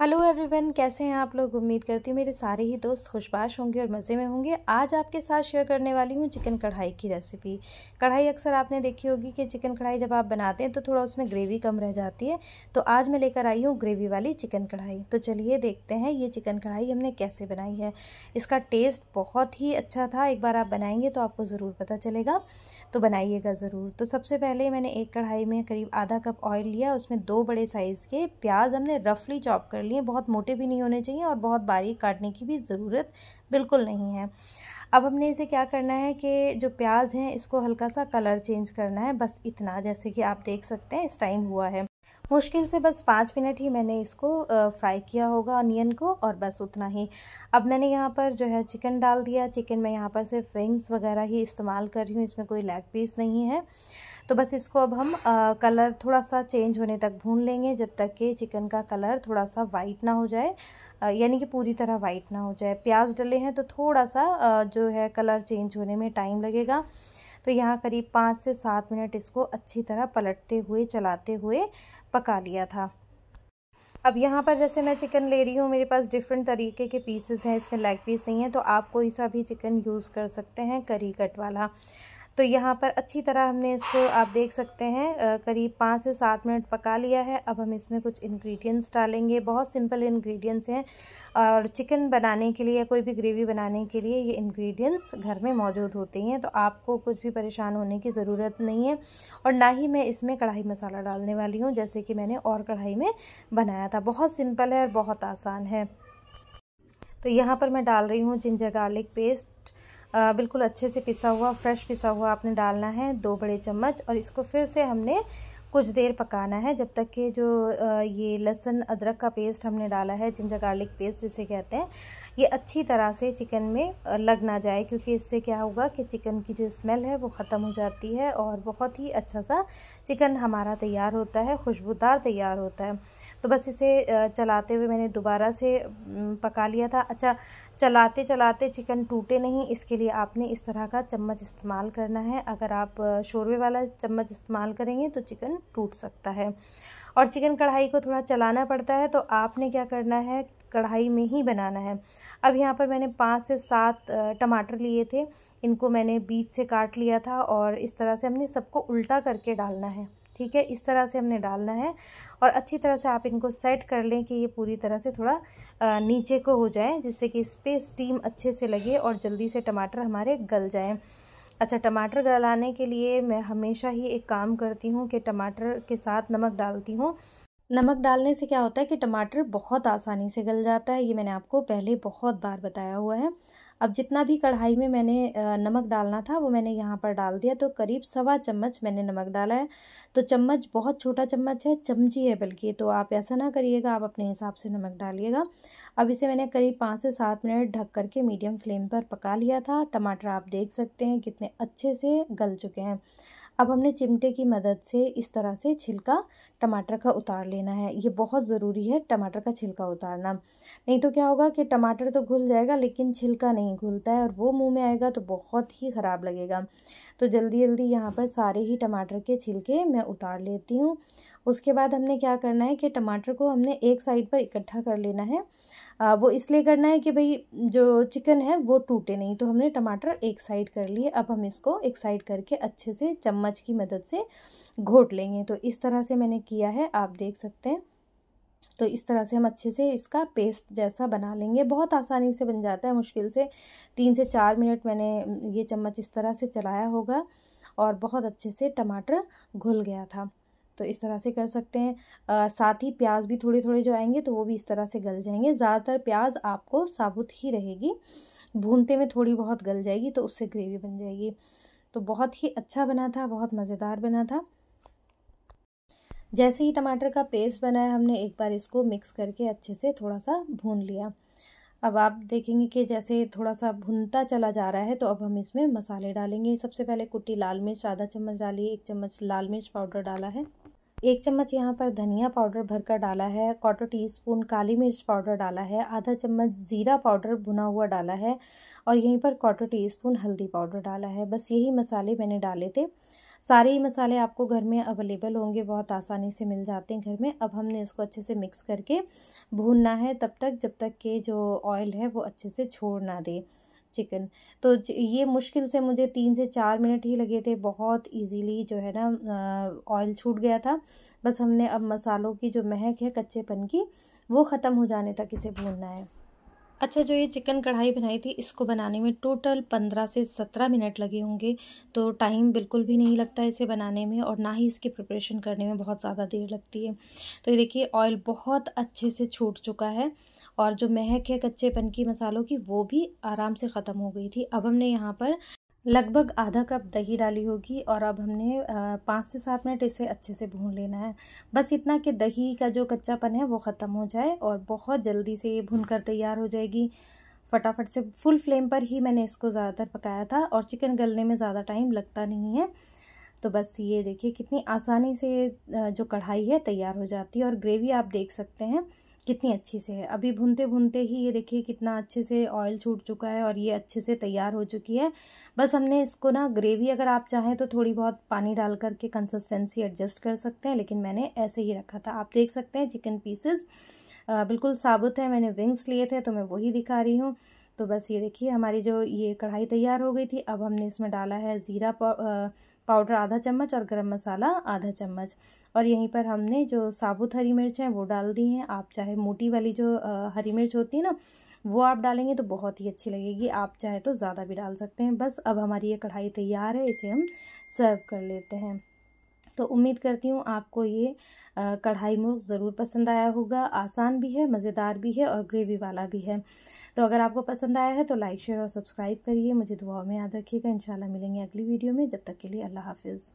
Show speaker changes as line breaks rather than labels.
hello everyone कैसे हैं आप लोग उम्मीद करती हूँ मेरे सारे ही दोस्त खुशबाश होंगे और मज़े में होंगे आज आपके साथ शेयर करने वाली हूँ चिकन कढ़ाई की रेसिपी कढ़ाई अक्सर आपने देखी होगी कि चिकन कढ़ाई जब आप बनाते हैं तो थोड़ा उसमें ग्रेवी कम रह जाती है तो आज मैं लेकर आई हूँ ग्रेवी वाली चिकन कढ़ाई तो चलिए देखते हैं ये चिकन कढ़ाई हमने कैसे बनाई है इसका टेस्ट बहुत ही अच्छा था एक बार आप बनाएंगे तो आपको ज़रूर पता चलेगा तो बनाइएगा ज़रूर तो सबसे पहले मैंने एक कढ़ाई में करीब आधा कप ऑयल लिया उसमें दो बड़े साइज़ के प्याज हमने रफली चॉप कर लिए बहुत मोटे भी नहीं होने चाहिए और बहुत बारीक काटने की भी ज़रूरत बिल्कुल नहीं है अब हमने इसे क्या करना है कि जो प्याज हैं इसको हल्का सा कलर चेंज करना है बस इतना जैसे कि आप देख सकते हैं इस टाइम हुआ है मुश्किल से बस पाँच मिनट ही मैंने इसको फ्राई किया होगा अनियन को और बस उतना ही अब मैंने यहाँ पर जो है चिकन डाल दिया चिकन मैं यहाँ पर सिर्फ विंग्स वगैरह ही इस्तेमाल कर रही हूँ इसमें कोई लेग पीस नहीं है तो बस इसको अब हम आ, कलर थोड़ा सा चेंज होने तक भून लेंगे जब तक कि चिकन का कलर थोड़ा सा वाइट ना हो जाए यानी कि पूरी तरह वाइट ना हो जाए प्याज डले हैं तो थोड़ा सा आ, जो है कलर चेंज होने में टाइम लगेगा तो यहाँ करीब पाँच से सात मिनट इसको अच्छी तरह पलटते हुए चलाते हुए पका लिया था अब यहाँ पर जैसे मैं चिकन ले रही हूँ मेरे पास डिफरेंट तरीके के पीसेस हैं इसमें लेग पीस नहीं है तो आप कोई सा भी चिकन यूज़ कर सकते हैं करी कट वाला तो यहाँ पर अच्छी तरह हमने इसको आप देख सकते हैं करीब पाँच से सात मिनट पका लिया है अब हम इसमें कुछ इंग्रेडिएंट्स डालेंगे बहुत सिंपल इंग्रेडिएंट्स हैं और चिकन बनाने के लिए कोई भी ग्रेवी बनाने के लिए ये इंग्रेडिएंट्स घर में मौजूद होते हैं तो आपको कुछ भी परेशान होने की ज़रूरत नहीं है और ना ही मैं इसमें कढ़ाई मसाला डालने वाली हूँ जैसे कि मैंने और कढ़ाई में बनाया था बहुत सिंपल है और बहुत आसान है तो यहाँ पर मैं डाल रही हूँ जिंजर गार्लिक पेस्ट बिल्कुल अच्छे से पिसा हुआ फ्रेश पिसा हुआ आपने डालना है दो बड़े चम्मच और इसको फिर से हमने कुछ देर पकाना है जब तक कि जो ये लहसुन अदरक का पेस्ट हमने डाला है जिंजर गार्लिक पेस्ट जिसे कहते हैं ये अच्छी तरह से चिकन में लग ना जाए क्योंकि इससे क्या होगा कि चिकन की जो स्मेल है वो ख़त्म हो जाती है और बहुत ही अच्छा सा चिकन हमारा तैयार होता है खुशबूदार तैयार होता है तो बस इसे चलाते हुए मैंने दोबारा से पका लिया था अच्छा चलाते चलाते चिकन टूटे नहीं इसके लिए आपने इस तरह का चम्मच इस्तेमाल करना है अगर आप शोरबे वाला चम्मच इस्तेमाल करेंगे तो चिकन टूट सकता है और चिकन कढ़ाई को थोड़ा चलाना पड़ता है तो आपने क्या करना है कढ़ाई में ही बनाना है अब यहाँ पर मैंने पाँच से सात टमाटर लिए थे इनको मैंने बीच से काट लिया था और इस तरह से हमने सबको उल्टा करके डालना है ठीक है इस तरह से हमने डालना है और अच्छी तरह से आप इनको सेट कर लें कि ये पूरी तरह से थोड़ा नीचे को हो जाए जिससे कि इस पर स्टीम अच्छे से लगे और जल्दी से टमाटर हमारे गल जाएँ अच्छा टमाटर गलाने के लिए मैं हमेशा ही एक काम करती हूँ कि टमाटर के साथ नमक डालती हूँ नमक डालने से क्या होता है कि टमाटर बहुत आसानी से गल जाता है ये मैंने आपको पहले बहुत बार बताया हुआ है अब जितना भी कढ़ाई में मैंने नमक डालना था वो मैंने यहाँ पर डाल दिया तो करीब सवा चम्मच मैंने नमक डाला है तो चम्मच बहुत छोटा चम्मच है चमची है बल्कि तो आप ऐसा ना करिएगा आप अपने हिसाब से नमक डालिएगा अब इसे मैंने करीब पाँच से सात मिनट ढक करके मीडियम फ्लेम पर पका लिया था टमाटर आप देख सकते हैं कितने अच्छे से गल चुके हैं अब हमने चिमटे की मदद से इस तरह से छिलका टमाटर का उतार लेना है ये बहुत ज़रूरी है टमाटर का छिलका उतारना नहीं तो क्या होगा कि टमाटर तो घुल जाएगा लेकिन छिलका नहीं घुलता है और वो मुंह में आएगा तो बहुत ही ख़राब लगेगा तो जल्दी जल्दी यहाँ पर सारे ही टमाटर के छिलके मैं उतार लेती हूँ उसके बाद हमने क्या करना है कि टमाटर को हमने एक साइड पर इकट्ठा कर लेना है आ, वो इसलिए करना है कि भाई जो चिकन है वो टूटे नहीं तो हमने टमाटर एक साइड कर लिए अब हम इसको एक साइड करके अच्छे से चम्मच की मदद से घोट लेंगे तो इस तरह से मैंने किया है आप देख सकते हैं तो इस तरह से हम अच्छे से इसका पेस्ट जैसा बना लेंगे बहुत आसानी से बन जाता है मुश्किल से तीन से चार मिनट मैंने ये चम्मच इस तरह से चलाया होगा और बहुत अच्छे से टमाटर घुल गया था तो इस तरह से कर सकते हैं आ, साथ ही प्याज भी थोड़े थोड़े जो आएंगे तो वो भी इस तरह से गल जाएंगे ज़्यादातर प्याज आपको साबुत ही रहेगी भूनते में थोड़ी बहुत गल जाएगी तो उससे ग्रेवी बन जाएगी तो बहुत ही अच्छा बना था बहुत मज़ेदार बना था जैसे ही टमाटर का पेस्ट बनाया हमने एक बार इसको मिक्स करके अच्छे से थोड़ा सा भून लिया अब आप देखेंगे कि जैसे थोड़ा सा भुनता चला जा रहा है तो अब हम इसमें मसाले डालेंगे सबसे पहले कुटी लाल मिर्च आधा चम्मच डाली एक चम्मच लाल मिर्च पाउडर डाला है एक चम्मच यहाँ पर धनिया पाउडर भरकर डाला है क्वार्टर टी स्पून काली मिर्च पाउडर डाला है आधा चम्मच ज़ीरा पाउडर भुना हुआ डाला है और यहीं पर क्वार्टर टी स्पून हल्दी पाउडर डाला है बस यही मसाले मैंने डाले थे सारे ही मसाले आपको घर में अवेलेबल होंगे बहुत आसानी से मिल जाते हैं घर में अब हमने इसको अच्छे से मिक्स करके भूनना है तब तक जब तक के जो ऑयल है वो अच्छे से छोड़ ना दे चिकन तो ये मुश्किल से मुझे तीन से चार मिनट ही लगे थे बहुत इजीली जो है ना ऑयल छूट गया था बस हमने अब मसालों की जो महक है कच्चेपन की वो ख़त्म हो जाने तक इसे भूनना है अच्छा जो ये चिकन कढ़ाई बनाई थी इसको बनाने में टोटल पंद्रह से सत्रह मिनट लगे होंगे तो टाइम बिल्कुल भी नहीं लगता इसे बनाने में और ना ही इसकी प्रिपरेशन करने में बहुत ज़्यादा देर लगती है तो ये देखिए ऑयल बहुत अच्छे से छूट चुका है और जो महक है कच्चेपन की मसालों की वो भी आराम से ख़त्म हो गई थी अब हमने यहाँ पर लगभग आधा कप दही डाली होगी और अब हमने पाँच से सात मिनट इसे अच्छे से भून लेना है बस इतना कि दही का जो कच्चापन है वो ख़त्म हो जाए और बहुत जल्दी से ये भून कर तैयार हो जाएगी फटाफट से फुल फ्लेम पर ही मैंने इसको ज़्यादातर पकाया था और चिकन गलने में ज़्यादा टाइम लगता नहीं है तो बस ये देखिए कितनी आसानी से जो कढ़ाई है तैयार हो जाती है और ग्रेवी आप देख सकते हैं कितनी अच्छी से है अभी भूनते भूनते ही ये देखिए कितना अच्छे से ऑयल छूट चुका है और ये अच्छे से तैयार हो चुकी है बस हमने इसको ना ग्रेवी अगर आप चाहें तो थोड़ी बहुत पानी डाल करके कंसिस्टेंसी एडजस्ट कर सकते हैं लेकिन मैंने ऐसे ही रखा था आप देख सकते हैं चिकन पीसेस बिल्कुल साबुत है मैंने विंग्स लिए थे तो मैं वही दिखा रही हूँ तो बस ये देखिए हमारी जो ये कढ़ाई तैयार हो गई थी अब हमने इसमें डाला है ज़ीरा पाउडर आधा चम्मच और गरम मसाला आधा चम्मच और यहीं पर हमने जो साबुत हरी मिर्च है वो डाल दी है आप चाहे मोटी वाली जो हरी मिर्च होती है ना वो आप डालेंगे तो बहुत ही अच्छी लगेगी आप चाहे तो ज़्यादा भी डाल सकते हैं बस अब हमारी ये कढ़ाई तैयार है इसे हम सर्व कर लेते हैं तो उम्मीद करती हूँ आपको ये कढ़ाई मुर्ग ज़रूर पसंद आया होगा आसान भी है मज़ेदार भी है और ग्रेवी वाला भी है तो अगर आपको पसंद आया है तो लाइक शेयर और सब्सक्राइब करिए मुझे दुआओं में याद रखिएगा इन मिलेंगे अगली वीडियो में जब तक के लिए अल्लाह हाफिज़